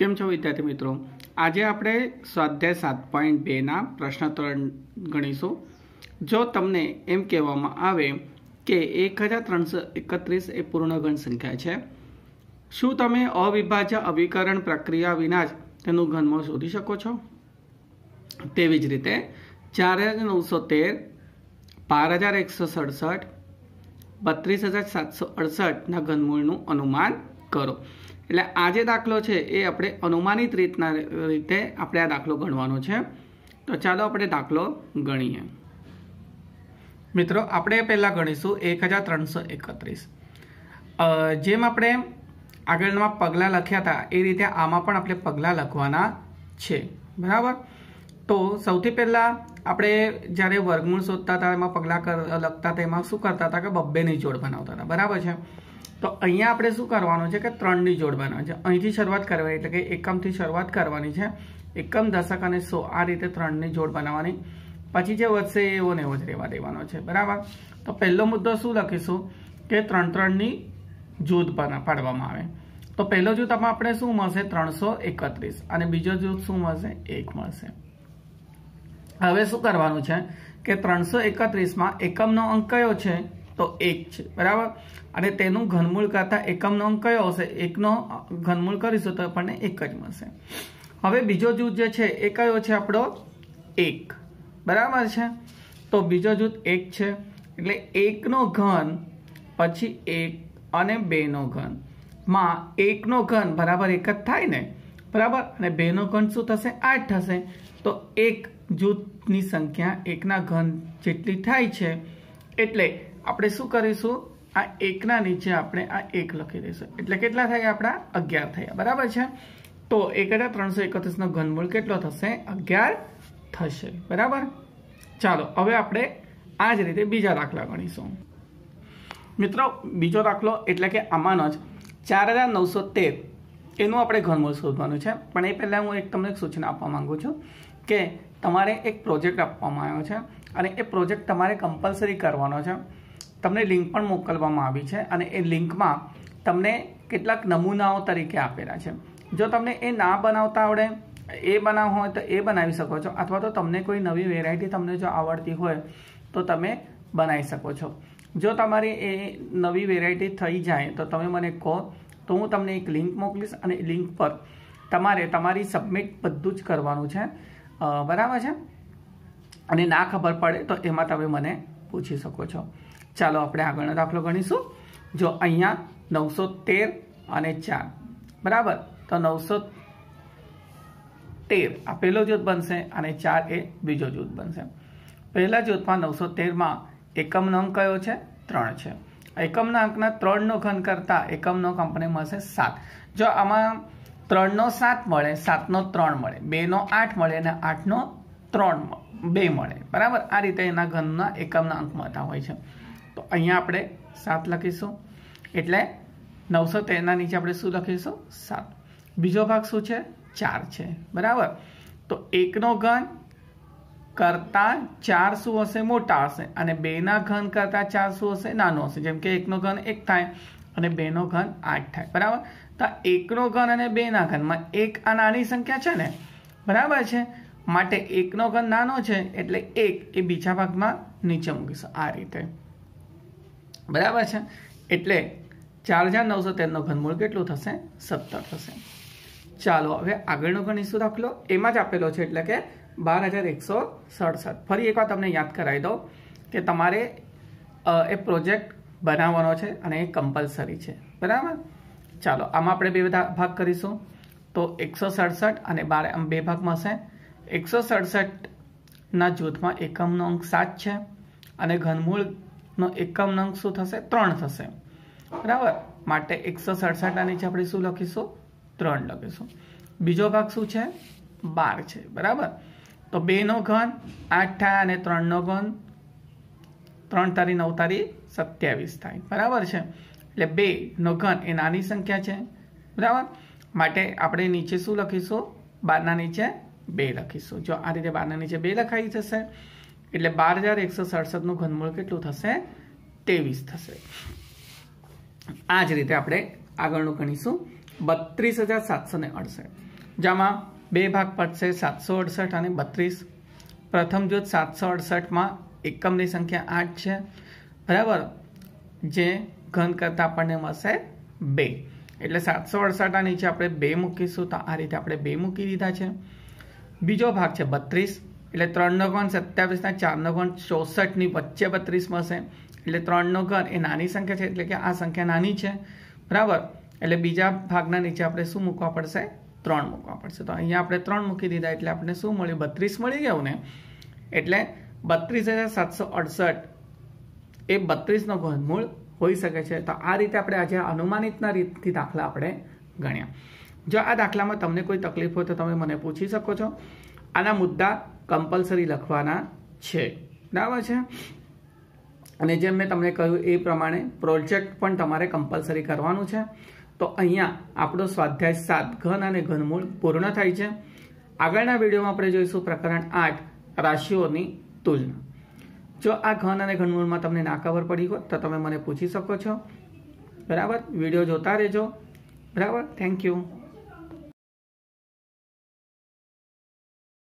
કેમ છો વિદ્યાર્થી મિત્રો આજે આપણે સ્વાધ્યાય સાત પોઈન્ટ બેના પ્રશ્ન ત્રણ ગણીશું જો તમને એમ કહેવામાં આવે કે એક હજાર ત્રણસો એકત્રીસ એ પૂર્ણગણ સંખ્યા છે શું તમે અવિભાજ્ય અવિકરણ પ્રક્રિયા વિના જ તેનું ઘનમૂળ શોધી શકો છો તેવી જ રીતે ચાર હજાર નવસો તેર બાર હજાર એકસો સડસઠ બત્રીસ હજાર સાતસો અડસઠના ઘનમૂળનું અનુમાન કરો એટલે આ જે દાખલો છે એ આપણે અનુમાનિત રીતના રીતે આપણે આ દાખલો ગણવાનો છે તો ચાલો આપણે દાખલો ગણીએ મિત્રો આપણે પહેલાં ગણીશું એક હજાર ત્રણસો એકત્રીસ જેમ આપણે આગળના પગલાં લખ્યા હતા એ રીતે આમાં પણ આપણે પગલાં લખવાના છે બરાબર તો સૌથી પહેલાં આપણે જ્યારે વર્ગમૂળ શોધતા હતા એમાં પગલાં લખતા હતા એમાં શું કરતા હતા કે બબ્બેની જોડ બનાવતા હતા બરાબર છે તો અહીંયા આપણે શું કરવાનું છે કે ત્રણની જોડ બનાવવાની છે અહીંથી શરૂઆત કરવા એટલે કે એકમથી શરૂઆત કરવાની છે એકમ દશક અને સો આ રીતે ત્રણની જોડ બનાવવાની પછી જે વધશે એવો ને એવો જ રહેવા દેવાનો છે બરાબર તો પહેલો મુદ્દો શું લખીશું કે ત્રણ ત્રણની જૂથ પાડવામાં આવે તો પહેલો જૂથમાં આપણે શું મળશે ત્રણસો એકત્રીસ અને બીજો જૂથ શું મળશે એક મળશે હવે શું કરવાનું છે કે ત્રણસો એકત્રીસમાં એકમનો અંક કયો છે તો એક છે બરાબર અને તેનું ઘનમૂળ કરતાં એકમનો અંક કયો હશે એકનો ઘનમૂળ કરીશું તો આપણને એક જ મળશે હવે બીજો જૂથ જે છે એ કયો છે આપણો એક બરાબર છે તો બીજો જૂથ એક છે એટલે એકનો ઘન પછી એક અને બેનો ઘન માં એકનો ઘન બરાબર એક જ થાય ને બરાબર અને બેનો ઘન શું થશે આઠ થશે તો એક જૂથની સંખ્યા એકના ઘન જેટલી થાય છે એટલે આપણે શું કરીશું આ એકના નીચે આપણે આ એક લખી દઈશું એટલે કેટલા થયા આપણા અગિયાર થયા બરાબર છે તો એક હજાર ત્રણસો એકત્રીસનો ઘનમૂળ કેટલો થશે અગિયાર થશે બરાબર ચાલો હવે આપણે આ જ રીતે બીજા દાખલા ગણીશું મિત્રો બીજો દાખલો એટલે કે આમાંનો જ ચાર હજાર નવસો તેર એનું આપણે ઘનમૂળ શોધવાનું છે પણ એ પહેલાં હું એક તમને એક સૂચના આપવા માગું છું કે તમારે એક પ્રોજેક્ટ આપવામાં આવ્યો છે અને એ પ્રોજેક્ટ તમારે કમ્પલસરી કરવાનો છે તમને લિંક પણ મોકલવામાં આવી છે અને એ લિંકમાં તમને કેટલાક નમૂનાઓ તરીકે આપેલા છે જો તમને એ ના બનાવતા આવડે એ બનાવ હોય તો એ બનાવી શકો છો અથવા તો તમને કોઈ નવી વેરાયટી તમને જો આવડતી હોય તો તમે બનાવી શકો છો જો તમારી એ નવી વેરાયટી થઈ જાય તો તમે મને કહો તો હું તમને એક લિંક મોકલીશ અને લિંક પર તમારે તમારી સબમિટ બધું જ કરવાનું છે બરાબર છે અને ના ખબર પડે તો એમાં તમે મને પૂછી શકો છો ચાલો આપણે આગળનો દાખલો ગણીશું જો અહીંયા નવસો તેર અને ચાર બરાબર તો નવસો તેર આ પહેલો જૂથ બનશે અને ચાર એ બીજો જૂથ બનશે પહેલા જૂથમાં નવસો તેરમાં એકમનો અંક કયો છે ત્રણ છે એકમના અંકના ત્રણનો ઘન કરતાં એકમનો કંપને મળશે સાત જો આમાં ત્રણનો સાત મળે સાતનો ત્રણ મળે બેનો આઠ મળે અને આઠનો ત્રણ બે મળે બરાબર આ રીતે એના ઘનના એકમના અંક મળતા હોય છે તો અહીંયા આપણે સાત લખીશું એટલે નવસો તેરના નીચે આપણે શું લખીશું સાત બીજો ભાગ શું છે ચાર છે બરાબર તો એકનો ઘન કરતાં ચાર શું હશે મોટા હશે અને બેના ઘન કરતાં ચાર શું હશે નાનો હશે જેમ કે એકનો ઘન એક થાય અને બેનો ઘન આઠ થાય બરાબર તો એકનો ઘન અને બેના ઘનમાં એક આ નાની સંખ્યા છે ને બરાબર છે માટે એકનો ઘન નાનો છે એટલે એક એ બીજા ભાગમાં નીચે મૂકીશું આ રીતે બરાબર છે એટલે ચાર હજાર નવસો તેરનો ઘનમૂળ કેટલું થશે સત્તર થશે ચાલો હવે આગળનો ઘનિષ્ઠ દાખલો એમાં જ આપેલો છે એટલે કે બાર હજાર એકસો સડસઠ ફરી એકવાર તમને યાદ કરાવી દઉં કે તમારે એ પ્રોજેક્ટ બનાવવાનો છે અને એ કમ્પલસરી છે બરાબર ચાલો આમાં આપણે બે બધા ભાગ કરીશું તો એકસો સડસઠ અને બાર આમ બે ભાગમાં હશે એકસો સડસઠના જૂથમાં એકમનો અંક સાત છે અને ઘનમૂળ નો એકમ અંક શું થશે ત્રણ થશે બરાબર માટે એકસો સડસઠ નીચે આપણે શું લખીશું ત્રણ લખીશું બીજો ભાગ શું છે બાર છે બરાબર તો બેનો ઘન આઠ થાય અને ત્રણનો ઘન ત્રણ તારી નવ તારી સત્યાવીસ થાય બરાબર છે એટલે બેનો ઘન એ નાની સંખ્યા છે બરાબર માટે આપણે નીચે શું લખીશું બારના નીચે બે લખીશું જો આ રીતે બારના નીચે બે લખાઈ જશે એટલે બાર હજાર એકસો સડસઠનું ઘનમૂળ કેટલું થશે ત્રેવીસ થશે આ જ રીતે આપણે આગળનું ગણીશું બત્રીસ હજાર સાતસો ને અડસઠ જેમાં બે ભાગ પડશે સાતસો અડસઠ અને બત્રીસ પ્રથમ જૂથ સાતસો અડસઠમાં એકમની સંખ્યા આઠ છે બરાબર જે ઘન કરતાં આપણને મળશે બે એટલે સાતસો અડસઠના નીચે આપણે બે મૂકીશું તો આ રીતે આપણે બે મૂકી દીધા છે બીજો ભાગ છે બત્રીસ એટલે ત્રણનો ઘન સત્યાવીસના ચારનો ઘન ચોસઠની વચ્ચે બત્રીસ મળશે એટલે ત્રણનો ઘન એ નાની સંખ્યા છે એટલે કે આ સંખ્યા નાની છે બરાબર એટલે બીજા ભાગના નીચે આપણે શું મૂકવા પડશે ત્રણ મૂકવા પડશે તો અહીંયા આપણે ત્રણ મૂકી દીધા એટલે આપણને શું મળ્યું બત્રીસ મળી ગયું ને એટલે બત્રીસ હજાર સાતસો અડસઠ એ બત્રીસનો ઘનમૂળ હોઈ શકે છે તો આ રીતે આપણે આજે અનુમાનિતના રીતથી દાખલા આપણે ગણ્યા જો આ દાખલામાં તમને કોઈ તકલીફ હોય તો તમે મને પૂછી શકો છો આના મુદ્દા કમ્પલસરી લખવાના છે બરાબર છે અને જેમ મેં તમને કહ્યું એ પ્રમાણે પ્રોજેક્ટ પણ તમારે કમ્પલસરી કરવાનું છે તો અહીંયા આપણો સ્વાધ્યાય સાત ઘન અને ઘનમૂળ પૂર્ણ થાય છે આગળના વિડીયોમાં આપણે જોઈશું પ્રકરણ આઠ રાશિઓની તુલના જો આ ઘન અને ઘનમૂળમાં તમને ના ખબર પડી હોય તો તમે મને પૂછી શકો છો બરાબર વિડીયો જોતા રહેજો બરાબર થેન્ક યુ